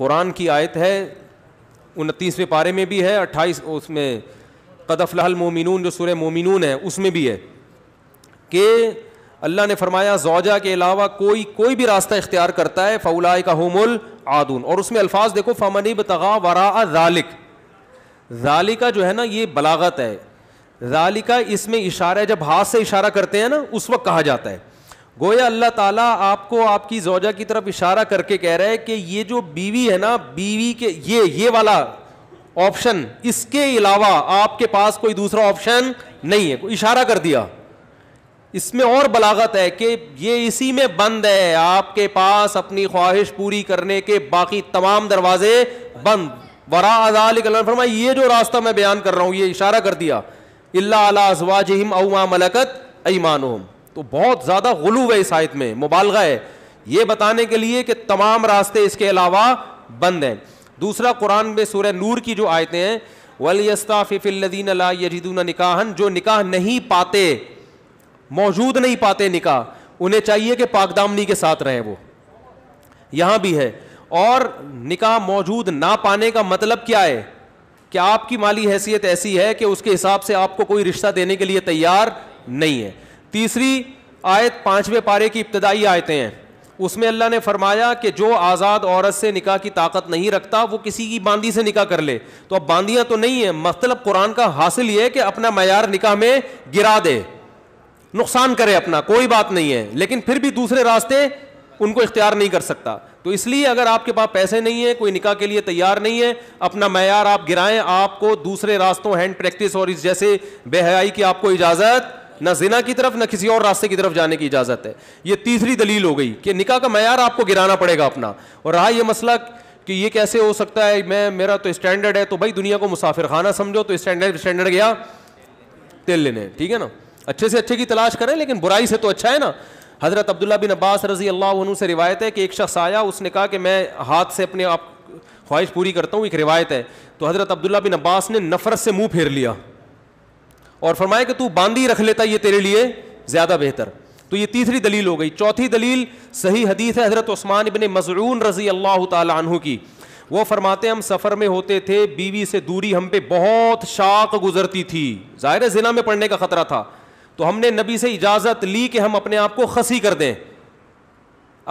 कुरान की आयत है उनतीसवें पारे में भी है अट्ठाईस उसमें कदफ़लाल मोमिनून जो सुर मोमिन है उसमें भी है कि अल्लाह ने फरमाया जौजा के अलावा कोई कोई भी रास्ता इख्तियार करता है फ़ौलाए का होमुल आदून और उसमें अल्फाज देखो फ़मनी बतगा वरा ज़ालिक ज़ालिका जो है ना ये बलागत है ज़ालिका इसमें इशारा जब हाथ से इशारा करते हैं ना उस वक्त कहा जाता है गोया अल्लाह ताला आपको आपकी जोजा की तरफ इशारा करके कह रहा है कि ये जो बीवी है ना बीवी के ये ये वाला ऑप्शन इसके अलावा आपके पास कोई दूसरा ऑप्शन नहीं है इशारा कर दिया इसमें और बलागत है कि ये इसी में बंद है आपके पास अपनी ख्वाहिश पूरी करने के बाकी तमाम दरवाजे बंद वरा अजाल फरमाए ये जो रास्ता मैं बयान कर रहा हूँ ये इशारा कर दिया अल्ला अला अजवाज हिम अउमा मलकत ईमान तो बहुत ज़्यादा गुलू है इस आयत में मुबालगा है ये बताने के लिए कि तमाम रास्ते इसके अलावा बंद हैं दूसरा कुरान में सूर्य नूर की जो आयतें हैं वलीस्ताफ़िफ़िल्लिन ला निकाहन जो निकाह नहीं पाते मौजूद नहीं पाते निकाह उन्हें चाहिए कि पाकदामनी के साथ रहें वो यहाँ भी है और निकाह मौजूद ना पाने का मतलब क्या है कि आपकी माली हैसियत ऐसी है कि उसके हिसाब से आपको कोई रिश्ता देने के लिए तैयार नहीं है तीसरी आयत पाँचवें पारे की इब्तदाई आयतें हैं उसमें अल्लाह ने फरमाया कि जो आज़ाद औरत से निका की ताकत नहीं रखता वो किसी की बांदी से निका कर ले तो अब बांदियाँ तो नहीं है मतलब कुरान का हासिल ये कि अपना मैार निका में गिरा दे नुकसान करे अपना कोई बात नहीं है लेकिन फिर भी दूसरे रास्ते उनको इख्तियार नहीं कर सकता तो इसलिए अगर आपके पास पैसे नहीं है कोई निका के लिए तैयार नहीं है अपना मैार आप गिराएं आपको दूसरे रास्तों हैंड प्रैक्टिस और इस जैसे बेहयाई की आपको इजाज़त ना जिना की तरफ ना किसी और रास्ते की तरफ जाने की इजाज़त है ये तीसरी दलील हो गई कि निका का मैार आपको गिराना पड़ेगा अपना और रहा यह मसला कि यह कैसे हो सकता है मैं मेरा तो स्टैंडर्ड है तो भाई दुनिया को मुसाफिर खाना समझो तो स्टैंडर्ड स्टैंडर्ड गया तेल लेने ठीक है ना अच्छे से अच्छे की तलाश करें लेकिन बुराई से तो अच्छा है ना हज़रत अब्दुल्ला बिन अब्बास रजी अल्लाह से रिवायत है कि एक शख्स आया उसने कहा कि मैं हाथ से अपने आप ख्वाहिश पूरी करता हूँ एक रिवायत है तो हज़रत अब्दुल्ला बिन अब्बास ने नफ़रत से मुंह फेर लिया और फरमाया कि तू बांदी रख लेता ये तेरे लिए ज़्यादा बेहतर तो ये तीसरी दलील हो गई चौथी दलील सही हदीस है हज़रत उस्मान इबन मजरून रजी अल्लाह तु की वो फरमाते हम सफ़र में होते थे बीवी से दूरी हम पे बहुत शाक गुजरती थी ज़ाहिर ज़िना में पड़ने का ख़तरा था तो हमने नबी से इजाज़त ली कि हम अपने आप को खसी कर दें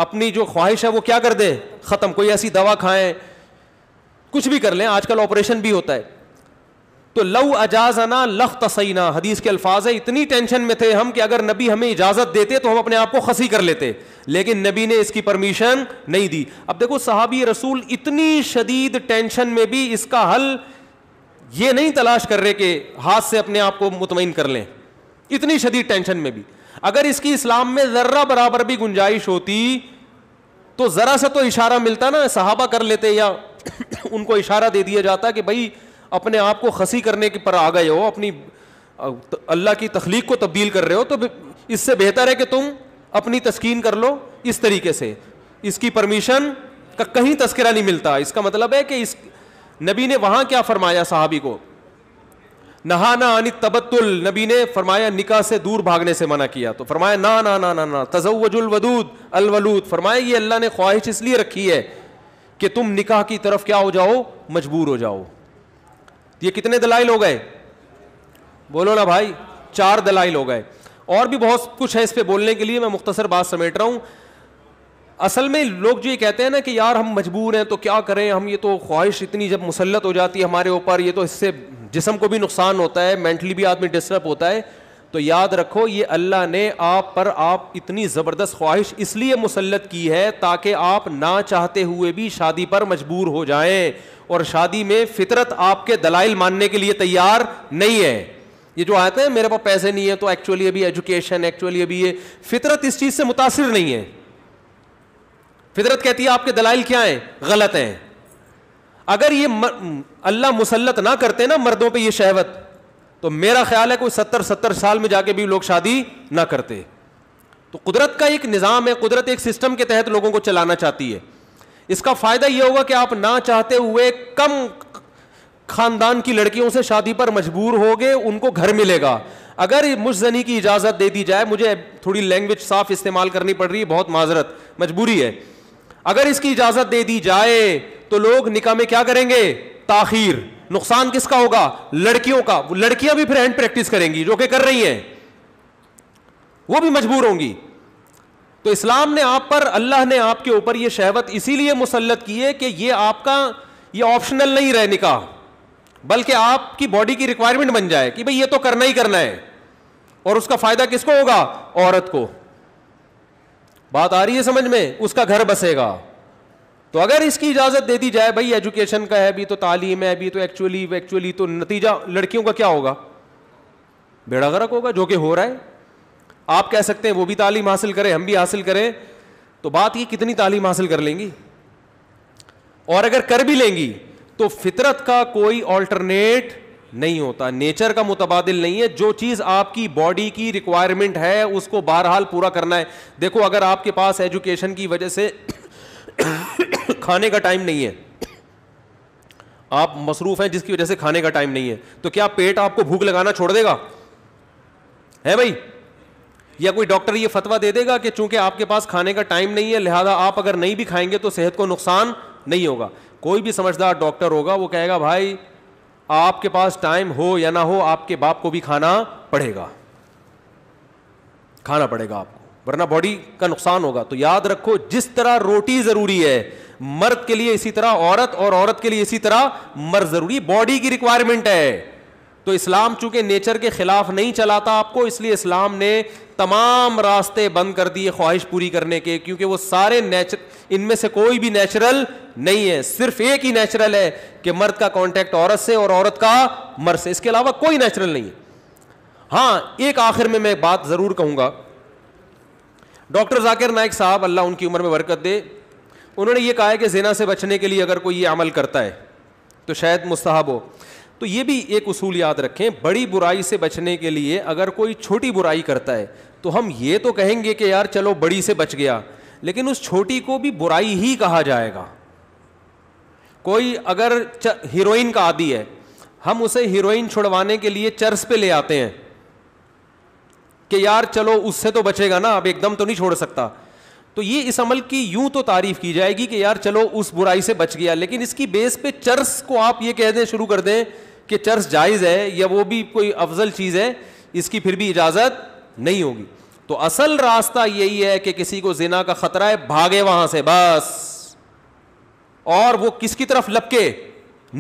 अपनी जो ख्वाहिश है वो क्या कर दें ख़त्म कोई ऐसी दवा खाएं कुछ भी कर लें आजकल ऑपरेशन भी होता है तो लव अजाजना लख तसैना हदीस के अल्फाज है इतनी टेंशन में थे हम कि अगर नबी हमें इजाजत देते तो हम अपने आप को खसी कर लेते लेकिन नबी ने इसकी परमिशन नहीं दी अब देखो साहबी रसूल इतनी शदीद टेंशन में भी इसका हल ये नहीं तलाश कर रहे कि हाथ से अपने आप को मुतमिन कर लें इतनी शदीद टेंशन में भी अगर इसकी इस्लाम में ज़र्रा बराबर भी गुंजाइश होती तो ज़रा सा तो इशारा मिलता ना सहाबा कर लेते या उनको इशारा दे दिया जाता कि भाई अपने आप को खसी करने के पर आ गए हो अपनी अल्लाह की तख्लीक को तब्दील कर रहे हो तो इससे बेहतर है कि तुम अपनी तस्कीन कर लो इस तरीके से इसकी परमिशन का कहीं तस्करा नहीं मिलता इसका मतलब है कि इस नबी ने वहाँ क्या फरमाया साहबी को नहाना अनित तबतुल नबी ने फरमाया निका से दूर भागने से मना किया तो फरमाया ना ना ना ना ना तजवजुल वदूद अलवलूद फरमाया ये अल्लाह ने ख्वाहिश इसलिए रखी है कि तुम निका की तरफ क्या हो जाओ मजबूर हो जाओ तो ये कितने दलाइल हो गए बोलो ना भाई चार दलाइल हो गए और भी बहुत कुछ है इस पर बोलने के लिए मैं मुख्तसर बात समेट रहा हूँ असल में लोग जो ये कहते हैं ना कि यार हम मजबूर हैं तो क्या करें हम ये तो ख्वाहिश इतनी जब मुसलत हो जाती है हमारे ऊपर ये तो इससे जिसम को भी नुकसान होता है मेंटली भी आदमी डिस्टर्ब होता है तो याद रखो ये अल्लाह ने आप पर आप इतनी ज़बरदस्त ख्वाहिश इसलिए मुसलत की है ताकि आप ना चाहते हुए भी शादी पर मजबूर हो जाएं और शादी में फितरत आपके दलाइल मानने के लिए तैयार नहीं है ये जो आते हैं मेरे पास पैसे नहीं है तो एक्चुअली अभी एजुकेशन एक्चुअली अभी ये फितरत इस चीज से मुतासर नहीं है फितरत कहती है आपके दलाइल क्या है गलत हैं अगर ये अल्लाह मुसलत ना करते ना मर्दों पर यह शहवत तो मेरा ख्याल है कोई सत्तर सत्तर साल में जाके भी लोग शादी ना करते तो कुदरत का एक निज़ाम है कुदरत एक सिस्टम के तहत लोगों को चलाना चाहती है इसका फायदा यह होगा कि आप ना चाहते हुए कम खानदान की लड़कियों से शादी पर मजबूर हो गए उनको घर मिलेगा अगर मुझ जनी की इजाज़त दे दी जाए मुझे थोड़ी लैंग्वेज साफ इस्तेमाल करनी पड़ रही है बहुत माजरत मजबूरी है अगर इसकी इजाज़त दे दी जाए तो लोग निका में क्या करेंगे ताखिर नुकसान किसका होगा लड़कियों का लड़कियां भी फिर हैंड प्रैक्टिस करेंगी जो कि कर रही हैं वो भी मजबूर होंगी तो इस्लाम ने आप पर अल्लाह ने आपके ऊपर यह शहवत इसीलिए मुसलत की है कि ये आपका ये ऑप्शनल नहीं रहे निकाह बल्कि आपकी बॉडी की रिक्वायरमेंट बन जाए कि भाई ये तो करना ही करना है और उसका फायदा किसको होगा औरत को बात आ रही है समझ में उसका घर बसेगा तो अगर इसकी इजाजत दे दी जाए भाई एजुकेशन का है अभी तो तालीम है अभी तो एक्चुअली एक्चुअली तो नतीजा लड़कियों का क्या होगा बेड़ा गर्क होगा जो कि हो रहा है आप कह सकते हैं वो भी तालीम हासिल करें हम भी हासिल करें तो बात ये कितनी तालीम हासिल कर लेंगी और अगर कर भी लेंगी तो फितरत का कोई ऑल्टरनेट नहीं होता नेचर का मुतबाद नहीं है जो चीज़ आपकी बॉडी की रिक्वायरमेंट है उसको बहरहाल पूरा करना है देखो अगर आपके पास एजुकेशन की वजह से खाने का टाइम नहीं है आप मसरूफ़ हैं जिसकी वजह से खाने का टाइम नहीं है तो क्या पेट आपको भूख लगाना छोड़ देगा है भाई या कोई डॉक्टर ये फतवा दे देगा कि चूंकि आपके पास खाने का टाइम नहीं है लिहाजा आप अगर नहीं भी खाएंगे तो सेहत को नुकसान नहीं होगा कोई भी समझदार डॉक्टर होगा वो कहेगा भाई आपके पास टाइम हो या ना हो आपके बाप को भी खाना पड़ेगा खाना पड़ेगा आपको वरना बॉडी का नुकसान होगा तो याद रखो जिस तरह रोटी जरूरी है मर्द के लिए इसी तरह औरत और औरत के लिए इसी तरह मर्द जरूरी बॉडी की रिक्वायरमेंट है तो इस्लाम चूंकि नेचर के खिलाफ नहीं चलाता आपको इसलिए इस्लाम ने तमाम रास्ते बंद कर दिए ख्वाहिश पूरी करने के क्योंकि वो सारे नेचर इनमें से कोई भी नेचुरल नहीं है सिर्फ एक ही नेचुरल है कि मर्द का कांटेक्ट औरत से और औरत का मर्द से इसके अलावा कोई नेचुरल नहीं है हाँ एक आखिर में मैं बात ज़रूर कहूंगा डॉक्टर जाकिर नायक साहब अल्लाह उनकी उम्र में बरकत दे उन्होंने यह कहा कि जेना से बचने के लिए अगर कोई ये अमल करता है तो शायद मुस्ताहब हो तो ये भी एक उसूल याद रखें बड़ी बुराई से बचने के लिए अगर कोई छोटी बुराई करता है तो हम ये तो कहेंगे कि यार चलो बड़ी से बच गया लेकिन उस छोटी को भी बुराई ही कहा जाएगा कोई अगर हीरोइन का आदि है हम उसे हीरोइन छुड़वाने के लिए चर्च पे ले आते हैं कि यार चलो उससे तो बचेगा ना अब एकदम तो नहीं छोड़ सकता तो ये इस अमल की यूं तो तारीफ की जाएगी कि यार चलो उस बुराई से बच गया लेकिन इसकी बेस पे चर्स को आप ये कह दें शुरू कर दें कि चर्च जायज़ है या वो भी कोई अफजल चीज़ है इसकी फिर भी इजाज़त नहीं होगी तो असल रास्ता यही है कि किसी को जिना का खतरा है भागे वहां से बस और वो किसकी तरफ लपके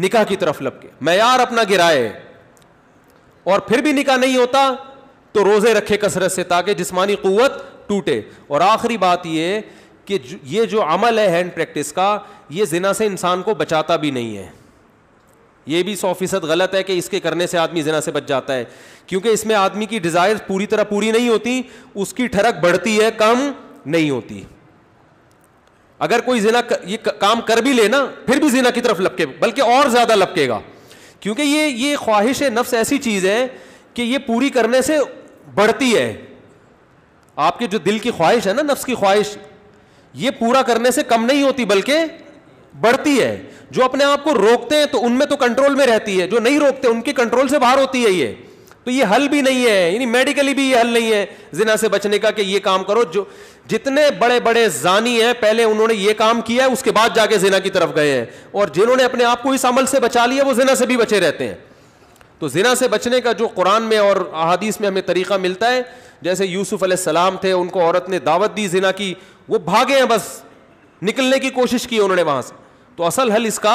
निकाह की तरफ लपके मैार अपना गिराए और फिर भी निकाह नहीं होता तो रोजे रखे कसरत से ताकि जिस्मानी कुत टूटे और आखिरी बात ये कि ये जो अमल है हैंड प्रैक्टिस का ये जिना से इंसान को बचाता भी नहीं है ये भी सौ फीसद गलत है कि इसके करने से आदमी जना से बच जाता है क्योंकि इसमें आदमी की डिज़ायर पूरी तरह पूरी नहीं होती उसकी ठरक बढ़ती है कम नहीं होती अगर कोई जिना कर, ये काम कर भी लेना फिर भी जिना की तरफ लपके बल्कि और ज़्यादा लपकेगा क्योंकि ये ये ख्वाहिश नफ्स ऐसी चीज़ है कि ये पूरी करने से बढ़ती है आपके जो दिल की ख्वाहिश है ना नफ्स की ख्वाहिश ये पूरा करने से कम नहीं होती बल्कि बढ़ती है जो अपने आप को रोकते हैं तो उनमें तो कंट्रोल में रहती है जो नहीं रोकते उनके कंट्रोल से बाहर होती है ये तो ये हल भी नहीं है यानी मेडिकली भी ये हल नहीं है जिना से बचने का कि ये काम करो जो जितने बड़े बड़े जानी हैं पहले उन्होंने ये काम किया है उसके बाद जाके जिना की तरफ गए हैं और जिन्होंने अपने आप को इस अमल से बचा लिया वो जिना से भी बचे रहते हैं तो जिना से बचने का जो कुरान में और अहादीस में हमें तरीका मिलता है जैसे यूसुफ अलैहिस्सलाम थे उनको औरत ने दावत दी जिना की वो भागे हैं बस निकलने की कोशिश की उन्होंने वहां से तो असल हल इसका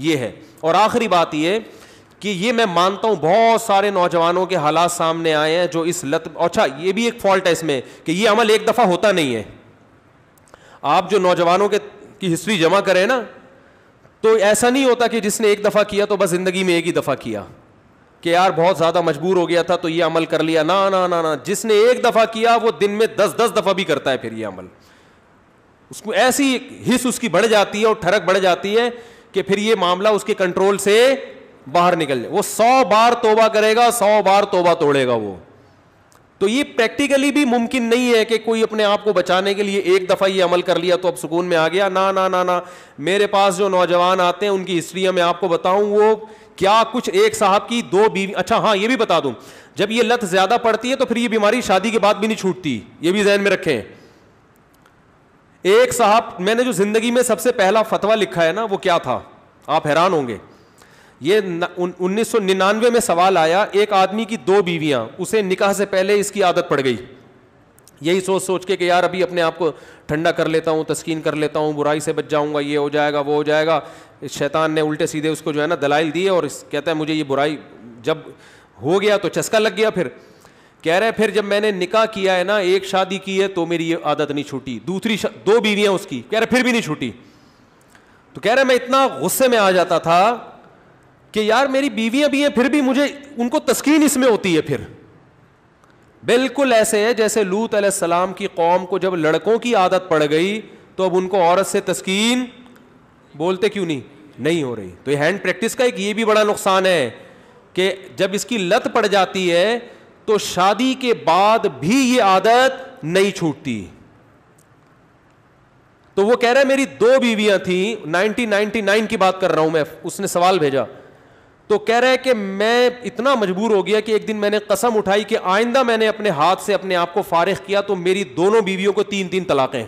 ये है और आखिरी बात ये कि ये मैं मानता हूं बहुत सारे नौजवानों के हालात सामने आए हैं जो इस लत अच्छा ये भी एक फॉल्ट है इसमें कि ये अमल एक दफ़ा होता नहीं है आप जो नौजवानों के की हिस्ट्री जमा करें ना तो ऐसा नहीं होता कि जिसने एक दफ़ा किया तो बस ज़िंदगी में एक ही दफ़ा किया कि यार बहुत ज़्यादा मजबूर हो गया था तो यह अमल कर लिया ना ना ना ना जिसने एक दफ़ा किया वो दिन में दस दस दफ़ा भी करता है फिर यह अमल उसको ऐसी हिस उसकी बढ़ जाती है और ठरक बढ़ जाती है कि फिर ये मामला उसके कंट्रोल से बाहर निकल जाए वो सौ बार तोबा करेगा सौ बार तोबा तोड़ेगा वो तो ये प्रैक्टिकली भी मुमकिन नहीं है कि कोई अपने आप को बचाने के लिए एक दफ़ा ये अमल कर लिया तो अब सुकून में आ गया ना ना ना ना मेरे पास जो नौजवान आते हैं उनकी हिस्ट्री मैं आपको बताऊं वो क्या कुछ एक साहब की दो बीवी अच्छा हाँ ये भी बता दूं जब ये लत ज़्यादा पड़ती है तो फिर ये बीमारी शादी के बाद भी नहीं छूटती ये भी जहन में रखें एक साहब मैंने जो ज़िंदगी में सबसे पहला फतवा लिखा है ना वो क्या था आप हैरान होंगे ये उन्नीस सौ निन्यानवे में सवाल आया एक आदमी की दो बीवियां उसे निकाह से पहले इसकी आदत पड़ गई यही सोच सोच के कि यार अभी अपने आप को ठंडा कर लेता हूँ तस्कीन कर लेता हूँ बुराई से बच जाऊँगा ये हो जाएगा वो हो जाएगा शैतान ने उल्टे सीधे उसको जो है ना दलाइल दिए और कहता है मुझे ये बुराई जब हो गया तो चस्का लग गया फिर कह रहे फिर जब मैंने निकाह किया है ना एक शादी की है तो मेरी ये आदत नहीं छूटी दूसरी दो बीवियां उसकी कह रहे फिर भी नहीं छूटी तो कह रहे मैं इतना गुस्से में आ जाता था कि यार मेरी बीवियां भी हैं फिर भी मुझे उनको तस्कीन इसमें होती है फिर बिल्कुल ऐसे है जैसे लूत सलाम की कौम को जब लड़कों की आदत पड़ गई तो अब उनको औरत से तस्कीन बोलते क्यों नहीं नहीं हो रही तो ये हैंड प्रैक्टिस का एक ये भी बड़ा नुकसान है कि जब इसकी लत पड़ जाती है तो शादी के बाद भी ये आदत नहीं छूटती तो वो कह रहा है मेरी दो बीवियां थी 1999 की बात कर रहा हूं मैं उसने सवाल भेजा तो कह रहा है कि मैं इतना मजबूर हो गया कि एक दिन मैंने कसम उठाई कि आइंदा मैंने अपने हाथ से अपने आप को फारिग किया तो मेरी दोनों बीवियों को तीन तीन तलाकें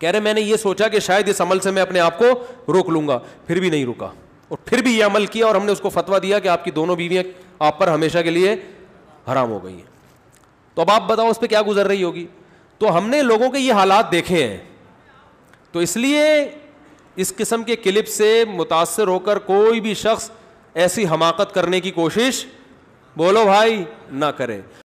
कह रहे मैंने ये सोचा कि शायद इस अमल से मैं अपने आप को रोक लूंगा फिर भी नहीं रुका और फिर भी यह अमल किया और हमने उसको फतवा दिया कि आपकी दोनों बीवियां आप पर हमेशा के लिए हराम हो गई है तो अब आप बताओ उस पर क्या गुजर रही होगी तो हमने लोगों के ये हालात देखे हैं तो इसलिए इस किस्म के क्लिप से मुतासर होकर कोई भी शख्स ऐसी हमाकत करने की कोशिश बोलो भाई ना करें